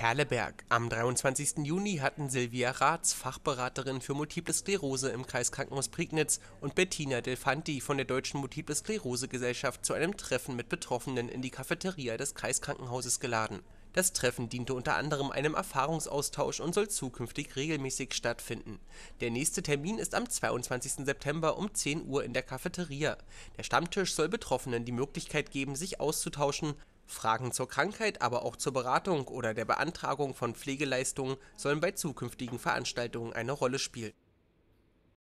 Perleberg. Am 23. Juni hatten Silvia Raths, Fachberaterin für Multiple Sklerose im Kreiskrankenhaus Prignitz, und Bettina Delfanti von der Deutschen Multiple Sklerose Gesellschaft zu einem Treffen mit Betroffenen in die Cafeteria des Kreiskrankenhauses geladen. Das Treffen diente unter anderem einem Erfahrungsaustausch und soll zukünftig regelmäßig stattfinden. Der nächste Termin ist am 22. September um 10 Uhr in der Cafeteria. Der Stammtisch soll Betroffenen die Möglichkeit geben, sich auszutauschen Fragen zur Krankheit, aber auch zur Beratung oder der Beantragung von Pflegeleistungen sollen bei zukünftigen Veranstaltungen eine Rolle spielen